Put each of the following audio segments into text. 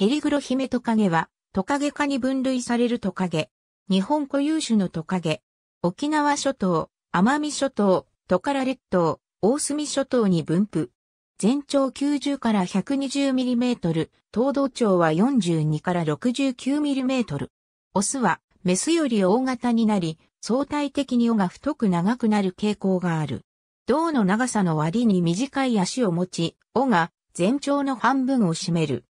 ヘリグロヒメトカゲは、トカゲ科に分類されるトカゲ。日本固有種のトカゲ。沖縄諸島、奄美諸島、トカラ列島、大隅諸島に分布。全長90から1 2 0トル、東道長は42から6 9トル。オスは、メスより大型になり、相対的に尾が太く長くなる傾向がある。胴の長さの割に短い足を持ち、尾が全長の半分を占める。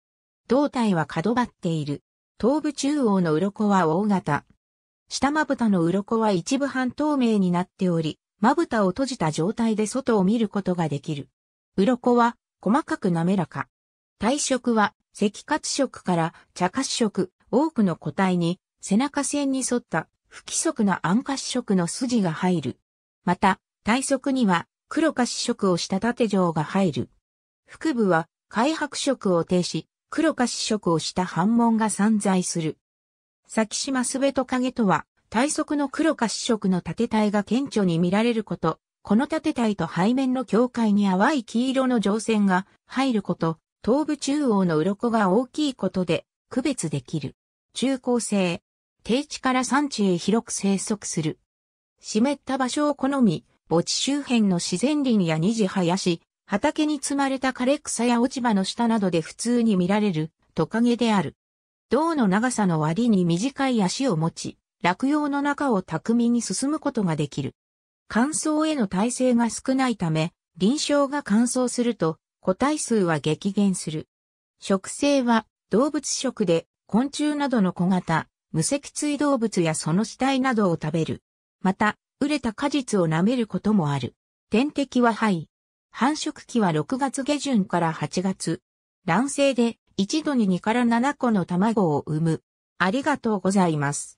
胴体は角張っている。頭部中央の鱗は大型。下まぶたの鱗は一部半透明になっており、まぶたを閉じた状態で外を見ることができる。鱗は細かく滑らか。体色は赤褐色から茶褐色、多くの個体に背中線に沿った不規則な暗褐色の筋が入る。また、体側には黒褐色をした縦状が入る。腹部は開白色を呈し、黒か試食をした反問が散在する。先島すべと影とは、体側の黒か試食の縦体が顕著に見られること、この縦体と背面の境界に淡い黄色の上線が入ること、頭部中央の鱗が大きいことで区別できる。中高生、低地から山地へ広く生息する。湿った場所を好み、墓地周辺の自然林や二次林、畑に積まれた枯れ草や落ち葉の下などで普通に見られるトカゲである。胴の長さの割に短い足を持ち、落葉の中を巧みに進むことができる。乾燥への耐性が少ないため、臨床が乾燥すると個体数は激減する。食性は動物食で昆虫などの小型、無脊椎動物やその死体などを食べる。また、熟れた果実を舐めることもある。天敵は肺、繁殖期は6月下旬から8月。卵生で一度に2から7個の卵を産む。ありがとうございます。